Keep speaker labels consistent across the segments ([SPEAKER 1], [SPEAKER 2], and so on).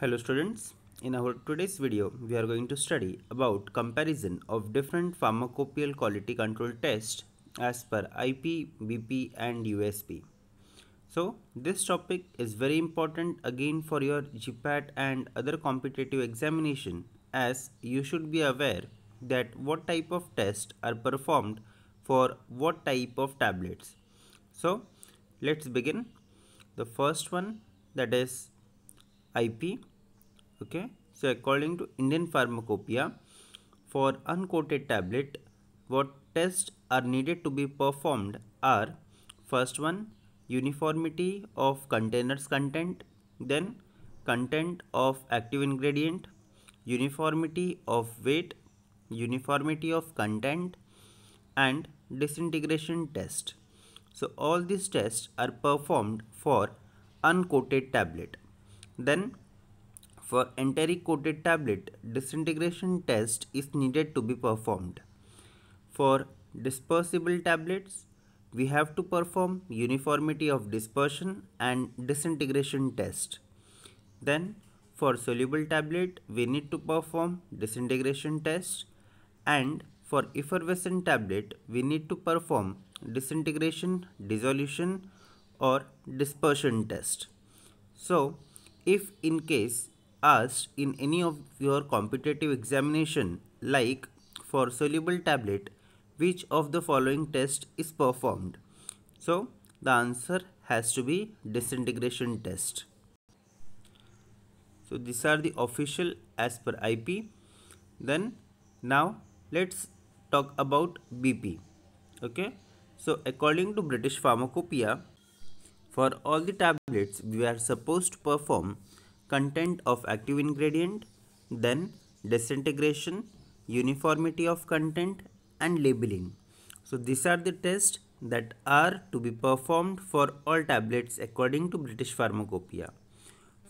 [SPEAKER 1] Hello students, in our today's video we are going to study about comparison of different pharmacopoeial quality control tests as per IP, BP and USP. So this topic is very important again for your GPAT and other competitive examination as you should be aware that what type of tests are performed for what type of tablets. So let's begin. The first one that is IP okay so according to Indian pharmacopoeia for uncoated tablet what tests are needed to be performed are first one uniformity of containers content then content of active ingredient uniformity of weight uniformity of content and disintegration test so all these tests are performed for uncoated tablet then for enteric coated tablet, disintegration test is needed to be performed. For dispersible tablets, we have to perform uniformity of dispersion and disintegration test. Then for soluble tablet, we need to perform disintegration test and for effervescent tablet, we need to perform disintegration, dissolution or dispersion test. So, if in case asked in any of your competitive examination like for soluble tablet which of the following test is performed so the answer has to be disintegration test so these are the official as per ip then now let's talk about bp okay so according to british pharmacopoeia for all the tablets we are supposed to perform content of active ingredient, then disintegration, uniformity of content and labeling. So these are the tests that are to be performed for all tablets according to British Pharmacopoeia.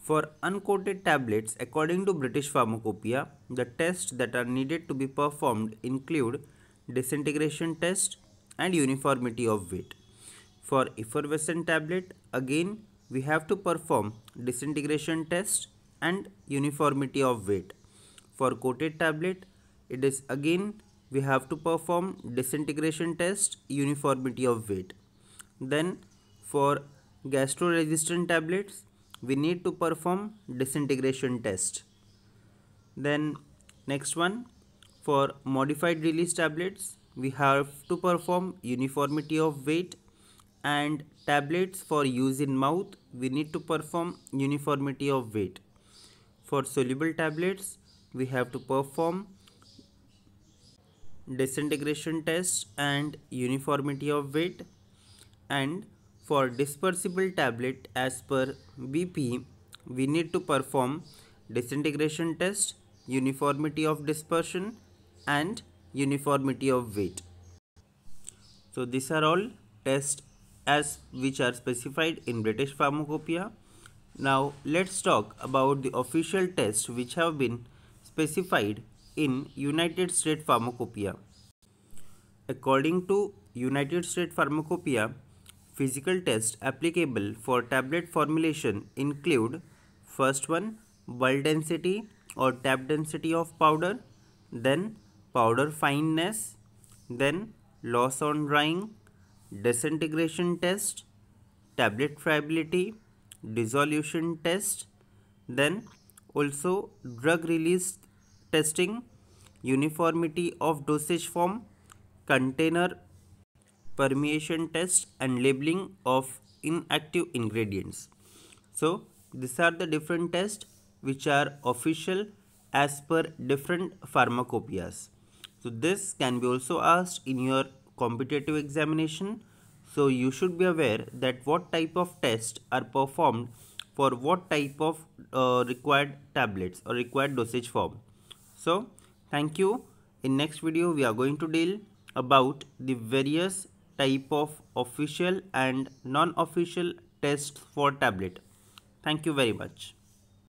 [SPEAKER 1] For uncoated tablets, according to British Pharmacopoeia, the tests that are needed to be performed include disintegration test and uniformity of weight. For effervescent tablet, again we have to perform disintegration test and uniformity of weight. For coated tablet, it is again we have to perform disintegration test, uniformity of weight. Then for gastro-resistant tablets, we need to perform disintegration test. Then next one, for modified release tablets, we have to perform uniformity of weight and tablets for use in mouth we need to perform uniformity of weight. For soluble tablets we have to perform disintegration test and uniformity of weight and for dispersible tablet as per BP we need to perform disintegration test, uniformity of dispersion and uniformity of weight. So these are all test as which are specified in British Pharmacopoeia. Now let's talk about the official tests which have been specified in United States Pharmacopoeia. According to United States Pharmacopoeia, physical tests applicable for tablet formulation include first one bulk density or tap density of powder, then powder fineness, then loss on drying, disintegration test, tablet friability, dissolution test, then also drug release testing, uniformity of dosage form, container permeation test and labeling of inactive ingredients. So these are the different tests which are official as per different pharmacopoeias. So this can be also asked in your competitive examination. So you should be aware that what type of tests are performed for what type of uh, required tablets or required dosage form. So thank you. In next video we are going to deal about the various type of official and non-official tests for tablet. Thank you very much.